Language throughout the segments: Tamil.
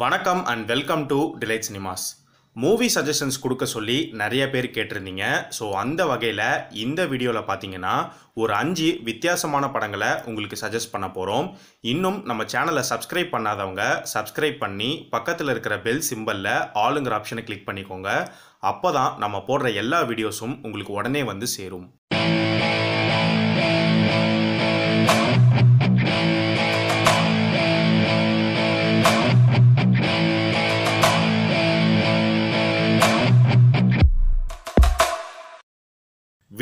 வணக்கம் and welcome to Delight Cinemas movie suggestions கொடுக்க சொல்லி நிறைய பேர் கேட்டிருந்தீங்க ஸோ அந்த வகையில் இந்த வீடியோவில் பார்த்தீங்கன்னா ஒரு அஞ்சு வித்தியாசமான படங்களை உங்களுக்கு சஜஸ்ட் பண்ண போகிறோம் இன்னும் நம்ம சேனலை சப்ஸ்கிரைப் பண்ணாதவங்க சப்ஸ்கிரைப் பண்ணி பக்கத்தில் இருக்கிற பெல் சிம்பலில் ஆளுங்கிற ஆப்ஷனை கிளிக் பண்ணிக்கோங்க அப்போ தான் நம்ம போடுற எல்லா வீடியோஸும் உங்களுக்கு உடனே வந்து சேரும்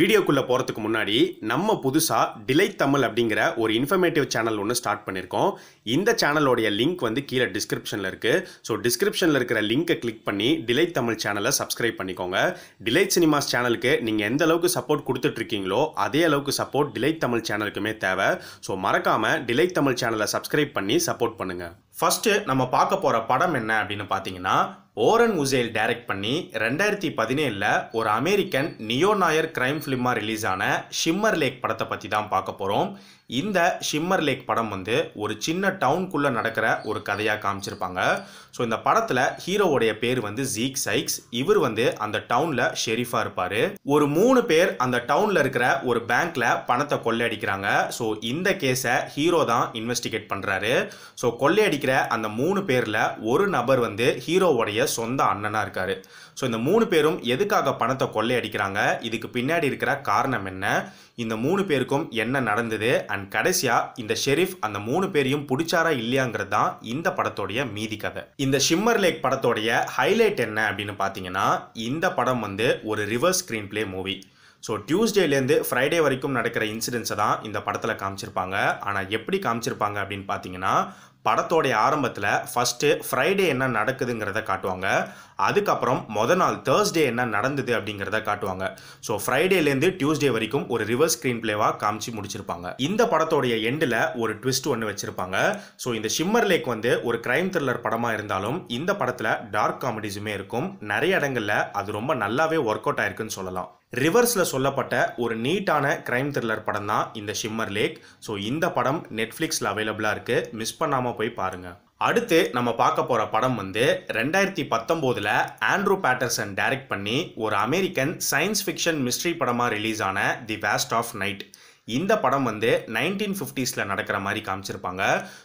வீடியோக்குள்ளே போகிறதுக்கு முன்னாடி நம்ம புதுசாக டிலை தமிழ் அப்படிங்கிற ஒரு இன்ஃபர்மேட்டிவ் சேனல் ஒன்று ஸ்டார்ட் பண்ணியிருக்கோம் இந்த சேனலோடைய லிங்க் வந்து கீழே டிஸ்கிரிப்ஷனில் இருக்குது ஸோ டிஸ்கிரிப்ஷனில் இருக்கிற லிங்கை கிளிக் பண்ணி டிலை தமிழ் சேனலை சப்ஸ்கிரைப் பண்ணிக்கோங்க டிலை சினிமாஸ் சேனலுக்கு நீங்கள் எந்த அளவுக்கு சப்போர்ட் கொடுத்துட்ருக்கீங்களோ அதே அளவுக்கு சப்போர்ட் டிலை தமிழ் சேனலுக்குமே தேவை ஸோ மறக்காமல் டிலை தமிழ் சேனலை சப்ஸ்கிரைப் பண்ணி சப்போர்ட் பண்ணுங்கள் ஃபஸ்ட்டு நம்ம பார்க்க போகிற படம் என்ன அப்படின்னு பார்த்தீங்கன்னா ஓரன் உசேல் டைரக்ட் பண்ணி ரெண்டாயிரத்தி பதினேழில் ஒரு அமெரிக்கன் நியோ நாயர் கிரைம் ஃபிலிமாக ரிலீஸான ஷிம்மர் லேக் படத்தை பற்றி தான் பார்க்க போகிறோம் இந்த ஷிம்மர் லேக் படம் வந்து ஒரு சின்ன டவுனுக்குள்ளே நடக்கிற ஒரு கதையாக காமிச்சிருப்பாங்க ஸோ இந்த படத்தில் ஹீரோவுடைய பேர் வந்து ஜீக் சைக்ஸ் இவர் வந்து அந்த டவுனில் ஷெரீஃபாக இருப்பார் ஒரு மூணு பேர் அந்த டவுனில் இருக்கிற ஒரு பேங்க்கில் பணத்தை கொள்ளையடிக்கிறாங்க ஸோ இந்த கேஸை ஹீரோ தான் இன்வெஸ்டிகேட் பண்ணுறாரு ஸோ கொள்ளையடிக்கிற அந்த மூணு பேரில் ஒரு நபர் வந்து ஹீரோவுடைய சொந்த அண்ணனாக இருக்கார் ஸோ இந்த மூணு பேரும் எதுக்காக பணத்தை கொள்ளையடிக்கிறாங்க இதுக்கு பின்னாடி இருக்கிற காரணம் என்ன இந்த மூணு பேருக்கும் என்ன நடந்தது அண்ட் கடைசியாக இந்த ஷெரீஃப் அந்த மூணு பேரையும் பிடிச்சாரா இல்லையாங்கிறது தான் இந்த படத்தோடைய மீதி கதை இந்த ஷிம்மர் லேக் படத்தோடைய ஹைலைட் என்ன அப்படின்னு பார்த்தீங்கன்னா இந்த படம் வந்து ஒரு reverse screenplay movie so டியூஸ்டேலேருந்து ஃப்ரைடே வரைக்கும் நடக்கிற இன்சிடென்ட்ஸை தான் இந்த படத்தில் காமிச்சிருப்பாங்க ஆனால் எப்படி காமிச்சிருப்பாங்க அப்படின்னு பார்த்தீங்கன்னா படத்தோடைய ஆரம்பத்தில் ஃபஸ்ட்டு ஃப்ரைடே என்ன நடக்குதுங்கிறத காட்டுவாங்க அதுக்கப்புறம் மொதல் நாள் தேர்ஸ்டே என்ன நடந்தது அப்படிங்கிறத காட்டுவாங்க ஸோ ஃப்ரைடேலேருந்து டியூஸ்டே வரைக்கும் ஒரு ரிவர்ஸ் ஸ்க்ரீன் பிளேவாக காமிச்சு முடிச்சிருப்பாங்க இந்த படத்தோடைய எண்டில் ஒரு ட்விஸ்ட் ஒன்று வச்சுருப்பாங்க ஸோ இந்த ஷிம்மர் லேக் வந்து ஒரு கிரைம் த்ரில்லர் படமாக இருந்தாலும் இந்த படத்தில் டார்க் காமெடிஸுமே இருக்கும் நிறைய இடங்களில் அது ரொம்ப நல்லாவே ஒர்க் அவுட் ஆயிருக்குன்னு சொல்லலாம் ரிவர்ஸில் சொல்லப்பட்ட ஒரு நீட்டான க்ரைம் த்ரில்லர் படம் தான் இந்த ஷிம்மர் லேக் ஸோ இந்த படம் நெட்ஃப்ளிக்ஸில் அவைலபிளாக இருக்குது மிஸ் பண்ணாமல் தாராளமாக போய் பாருங்கள் அடுத்து நம்ம பார்க்க போகிற படம் வந்து ரெண்டாயிரத்தி பத்தொம்போதில் ஆண்ட்ரூ பேட்டர்சன் டைரக்ட் பண்ணி ஒரு அமெரிக்கன் சயின்ஸ் ஃபிக்ஷன் மிஸ்ட்ரி படமாக ரிலீஸ் ஆன தி வேஸ்ட் ஆஃப் நைட் இந்த படம் வந்து நைன்டீன் ஃபிஃப்டிஸில் நடக்கிற மாதிரி காமிச்சிருப்பாங்க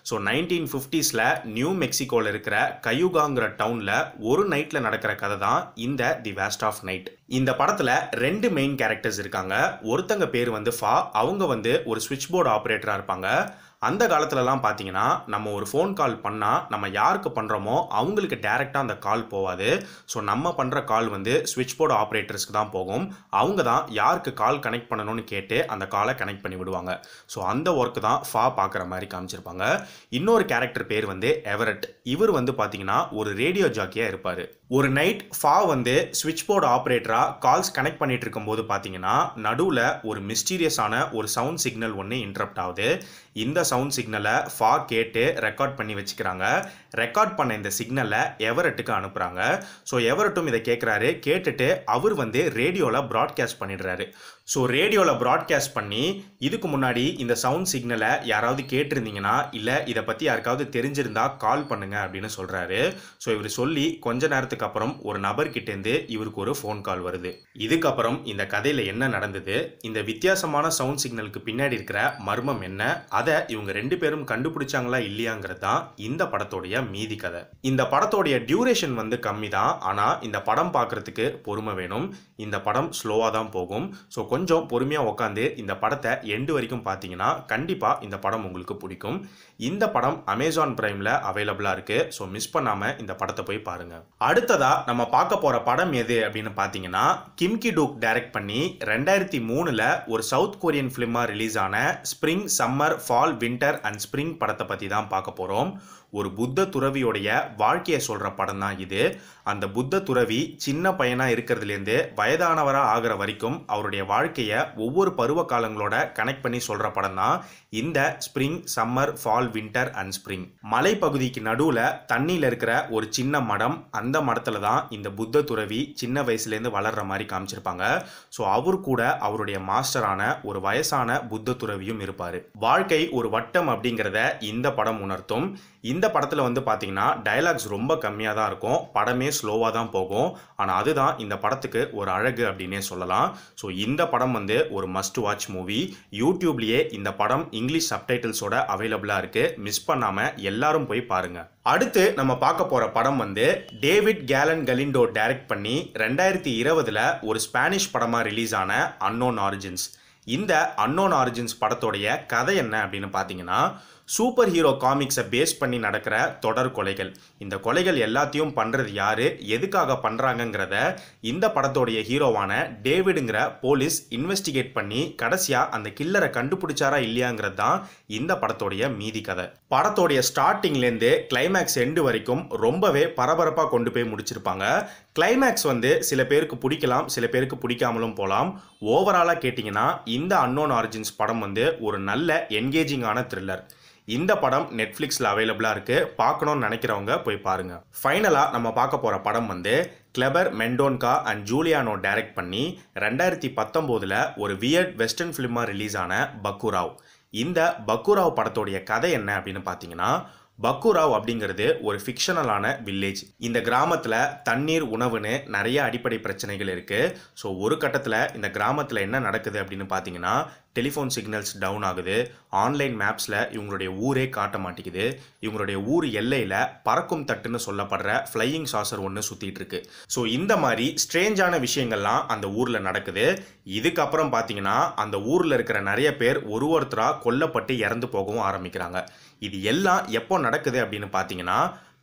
ஸோ நைன்டீன் ஃபிஃப்டிஸில் நியூ மெக்சிகோவில் இருக்கிற கயுகாங்கிற டவுனில் ஒரு நைட்டில் நடக்கிற கதை தான் இந்த தி வேஸ்ட் ஆஃப் நைட் இந்த படத்தில் ரெண்டு மெயின் கேரக்டர்ஸ் இருக்காங்க ஒருத்தங்க பேர் வந்து ஃபா அவங்க வந்து ஒரு சுவிட்ச் போர்டு ஆப்ரேட்டராக இருப்பாங்க அந்த காலத்துலலாம் பார்த்தீங்கன்னா நம்ம ஒரு ஃபோன் கால் பண்ணால் நம்ம யாருக்கு பண்ணுறோமோ அவங்களுக்கு டேரெக்டாக அந்த கால் போகாது ஸோ நம்ம பண்ணுற கால் வந்து ஸ்விட்ச் போர்டு ஆப்ரேட்டர்ஸ்க்கு தான் போகும் அவங்க தான் யாருக்கு கால் கனெக்ட் பண்ணணும்னு கேட்டு அந்த காலை கனெக்ட் பண்ணி விடுவாங்க ஸோ அந்த ஒர்க்கு தான் ஃபா பார்க்குற மாதிரி காமிச்சிருப்பாங்க இன்னொரு கேரக்டர் பேர் வந்து எவரட் இவர் வந்து பார்த்தீங்கன்னா ஒரு ரேடியோ ஜாக்கியாக இருப்பார் ஒரு நைட் ஃபா வந்து ஸ்விட்ச் போர்டு ஆப்ரேட்டராக கால்ஸ் கனெக்ட் பண்ணிட்டு இருக்கும்போது பார்த்தீங்கன்னா நடுவில் ஒரு மிஸ்டீரியஸான ஒரு சவுண்ட் சிக்னல் ஒன்று இன்டரப்ட் ஆகுது இந்த சவுண்ட் சிக்னலை ஃபா கேட்டு ரெக்கார்ட் பண்ணி வச்சுக்கிறாங்க ரெக்கார்ட் பண்ண இந்த சிக்னலை எவரெட்டுக்கு அனுப்புகிறாங்க ஸோ எவரெட்டும் இதை கேட்குறாரு கேட்டுட்டு அவர் வந்து ரேடியோவில் ப்ராட்காஸ்ட் பண்ணிடுறாரு ஸோ ரேடியோவில் ப்ராட்காஸ்ட் பண்ணி இதுக்கு முன்னாடி இந்த சவுண்ட் சிக்னலை யாராவது கேட்டிருந்தீங்கன்னா இல்லை இதை பற்றி யாருக்காவது தெரிஞ்சிருந்தால் கால் பண்ணுங்கள் அப்படின்னு சொல்கிறாரு ஸோ இவர் சொல்லி கொஞ்ச நேரத்துக்கு அப்புறம் ஒரு நபர்கிட்டேருந்து இவருக்கு ஒரு ஃபோன் கால் வருது இதுக்கப்புறம் இந்த கதையில் என்ன நடந்தது இந்த வித்தியாசமான சவுண்ட் சிக்னலுக்கு பின்னாடி இருக்கிற மர்மம் என்ன கதை இவங்க ரெண்டு பேரும் கண்டுபிடிச்சாங்களா இல்லையாங்கிறது தான் இந்த படத்தோடைய மீதி கதை இந்த படத்தோடைய டியூரேஷன் வந்து கம்மி தான் ஆனால் இந்த படம் பார்க்குறதுக்கு பொறுமை வேணும் இந்த படம் ஸ்லோவாக தான் போகும் ஸோ கொஞ்சம் பொறுமையாக உட்காந்து இந்த படத்தை எண்டு வரைக்கும் பார்த்தீங்கன்னா கண்டிப்பாக இந்த படம் உங்களுக்கு பிடிக்கும் இந்த படம் அமேசான் பிரைமில் அவைலபிளாக இருக்குது ஸோ மிஸ் பண்ணாமல் இந்த படத்தை போய் பாருங்கள் அடுத்ததாக நம்ம பார்க்க போகிற படம் எது அப்படின்னு பார்த்தீங்கன்னா கிம்கி டூக் டைரக்ட் பண்ணி ரெண்டாயிரத்தி மூணில் ஒரு சவுத் கொரியன் ஃபிலிமாக ரிலீஸ் ஆன spring summer for fall winter and spring படத்தை பற்றி தான் பார்க்க போகிறோம் ஒரு புத்த துறவியோடைய வாழ்க்கையை சொல்கிற படம் தான் இது அந்த புத்த துறவி சின்ன பையனாக இருக்கிறதுலேருந்து வயதானவராக ஆகிற வரைக்கும் அவருடைய வாழ்க்கையை ஒவ்வொரு பருவ காலங்களோட கனெக்ட் பண்ணி சொல்கிற படம் தான் இந்த spring summer fall winter and spring மலைப்பகுதிக்கு நடுவில் தண்ணியில் இருக்கிற ஒரு சின்ன மடம் அந்த மடத்தில் தான் இந்த புத்த துறவி சின்ன வயசுலேருந்து வளர்கிற மாதிரி காமிச்சிருப்பாங்க ஸோ அவர் கூட அவருடைய மாஸ்டரான ஒரு வயசான புத்த துறவியும் இருப்பார் வாழ்க்கை ஒரு வட்டம் அப்படிங்கிறத இந்த படம் உணர்த்தும் இந்த படத்தில் வந்து பார்த்தீங்கன்னா டைலாக்ஸ் ரொம்ப கம்மியாக தான் இருக்கும் படமே ஸ்லோவாக தான் போகும் ஆனால் அதுதான் இந்த படத்துக்கு ஒரு அழகு அப்படின்னே சொல்லலாம் ஸோ இந்த படம் வந்து ஒரு மஸ்ட் வாட்ச் மூவி யூடியூப்லேயே இந்த படம் இங்கிலீஷ் சப்டைட்டில்ஸோட அவைலபிளாக இருக்குது மிஸ் பண்ணாமல் எல்லாரும் போய் பாருங்கள் அடுத்து நம்ம பார்க்க போகிற படம் வந்து டேவிட் கேலன் கலிண்டோ டைரக்ட் பண்ணி ரெண்டாயிரத்தி இருபதில் ஒரு ஸ்பானிஷ் படமாக ரிலீஸ் ஆன அன்னோன் ஆரிஜின்ஸ் இந்த அன்னோன் ஆரிஜின்ஸ் படத்தோடைய கதை என்ன அப்படின்னு பார்த்தீங்கன்னா சூப்பர் ஹீரோ காமிக்ஸை பேஸ் பண்ணி நடக்கிற தொடர் கொலைகள் இந்த கொலைகள் எல்லாத்தையும் பண்ணுறது யார் எதுக்காக பண்ணுறாங்கங்கிறத இந்த படத்தோடைய ஹீரோவான டேவிடுங்கிற போலீஸ் இன்வெஸ்டிகேட் பண்ணி கடைசியாக அந்த கில்லரை கண்டுபிடிச்சாரா இல்லையாங்கிறது தான் இந்த படத்தோடைய மீதி கதை படத்தோடைய ஸ்டார்டிங்லேருந்து கிளைமேக்ஸ் எண்டு வரைக்கும் ரொம்பவே பரபரப்பாக கொண்டு போய் முடிச்சிருப்பாங்க கிளைமேக்ஸ் வந்து சில பேருக்கு பிடிக்கலாம் சில பேருக்கு பிடிக்காமலும் போகலாம் ஓவராலாக கேட்டிங்கன்னா இந்த அன்னோன் ஆரிஜின்ஸ் படம் வந்து ஒரு நல்ல என்கேஜிங்கான த்ரில்லர் இந்த படம் நெட்ஃப்ளிக்ஸில் அவைலபிளாக இருக்குது பார்க்கணும்னு நினைக்கிறவங்க போய் பாருங்கள் ஃபைனலாக நம்ம பார்க்க போகிற படம் வந்து கிளபர் மென்டோன்கா அண்ட் ஜூலியானோ டைரக்ட் பண்ணி ரெண்டாயிரத்தி பத்தொம்போதில் ஒரு வியர்ட் வெஸ்டர்ன் ஃபிலிமாக ரிலீஸ் ஆன பக்குராவ் இந்த பக்குராவ் படத்துடைய கதை என்ன அப்படின்னு பார்த்தீங்கன்னா பக்குராவ் அப்படிங்கிறது ஒரு ஃபிக்ஷனலான வில்லேஜ் இந்த கிராமத்தில் தண்ணீர் உணவுன்னு நிறைய அடிப்படை பிரச்சனைகள் இருக்குது ஸோ ஒரு கட்டத்தில் இந்த கிராமத்தில் என்ன நடக்குது அப்படின்னு பார்த்தீங்கன்னா டெலிஃபோன் சிக்னல்ஸ் டவுன் ஆகுது ஆன்லைன் மேப்ஸில் இவங்களுடைய ஊரே காட்ட மாட்டேங்குது இவங்களுடைய ஊர் எல்லையில் பறக்கும் தட்டுன்னு சொல்லப்படுற ஃப்ளையிங் சாசர் ஒன்று சுற்றிட்டு இருக்கு ஸோ இந்த மாதிரி ஸ்ட்ரேஞ்சான விஷயங்கள்லாம் அந்த ஊரில் நடக்குது இதுக்கப்புறம் பார்த்தீங்கன்னா அந்த ஊரில் இருக்கிற நிறைய பேர் ஒரு ஒருத்தராக கொல்லப்பட்டு இறந்து போகவும் ஆரம்பிக்கிறாங்க இது எல்லாம் எப்போ நடக்குது அப்படின்னு பார்த்தீங்கன்னா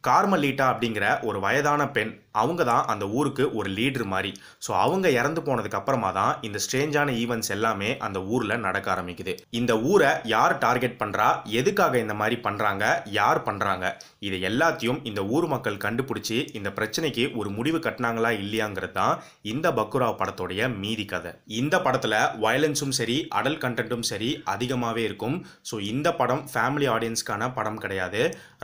கார்மலீட்டா அப்படிங்கிற ஒரு வயதான பெண் அவங்க தான் அந்த ஊருக்கு ஒரு லீடர் மாதிரி ஸோ அவங்க இறந்து போனதுக்கு அப்புறமா தான் இந்த ஸ்ட்ரேஞ்சான ஈவெண்ட்ஸ் எல்லாமே அந்த ஊரில் நடக்க ஆரம்பிக்குது இந்த ஊரை யார் டார்கெட் பண்ணுறா எதுக்காக இந்த மாதிரி பண்ணுறாங்க யார் பண்ணுறாங்க இதை எல்லாத்தையும் இந்த ஊர் மக்கள் கண்டுபிடிச்சி இந்த பிரச்சனைக்கு ஒரு முடிவு கட்டினாங்களா இல்லையாங்கிறது தான் இந்த பக்குரா படத்தோடைய மீதி கதை இந்த படத்தில் வயலன்ஸும் சரி அடல் கண்டும் சரி அதிகமாகவே இருக்கும் ஸோ இந்த படம் ஃபேமிலி ஆடியன்ஸ்க்கான படம் கிடையாது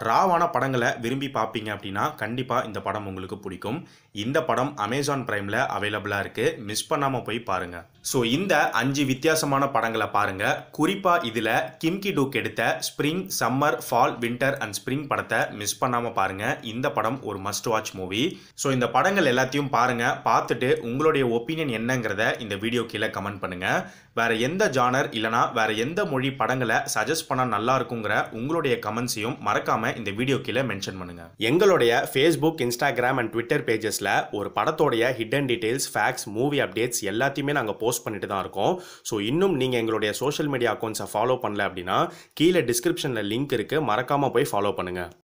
ராவான படங்களை விரும்பி பார்ப்பீங்க அப்படின்னா கண்டிப்பாக இந்த படம் உங்களுக்கு பிடிக்கும் பிடிக்கும் இந்த படம் அமேசான் பிரைமில் அவைலபிளாக இருக்குது மிஸ் பண்ணாமல் போய் பாருங்கள் ஸோ இந்த அஞ்சு வித்தியாசமான படங்களை பாருங்கள் குறிப்பாக இதில் கிம்கி டூக் எடுத்த spring summer fall winter and spring படத்தை மிஸ் பண்ணாமல் பாருங்கள் இந்த படம் ஒரு மஸ்ட் வாட்ச் மூவி ஸோ இந்த படங்கள் எல்லாத்தையும் பாருங்கள் பார்த்துட்டு உங்களுடைய ஒப்பீனியன் என்னங்கிறத இந்த வீடியோ கீழே கமெண்ட் பண்ணுங்கள் வேற எந்த ஜானர் இல்லைனா வேற எந்த மொழி படங்களை சஜஸ்ட் பண்ணால் நல்லா இருக்குங்கிற உங்களுடைய கமெண்ட்ஸையும் மறக்காமல் இந்த வீடியோ கீழே மென்ஷன் பண்ணுங்கள் எங்களுடைய Facebook Instagram and Twitter Twitter பேஜஸில் ஒரு படத்தோடைய hidden details facts movie updates எல்லாத்தையுமே நாங்கள் போஸ்ட் பண்ணிட்டு தான் இருக்கோம் ஸோ இன்னும் நீங்கள் எங்களுடைய சோஷியல் மீடியா அக்கௌண்ட்ஸை ஃபாலோ பண்ணல அப்படின்னா கீழே டிஸ்கிரிப்ஷனில் லிங்க் இருக்குது மறக்காமல் போய் ஃபாலோ பண்ணுங்கள்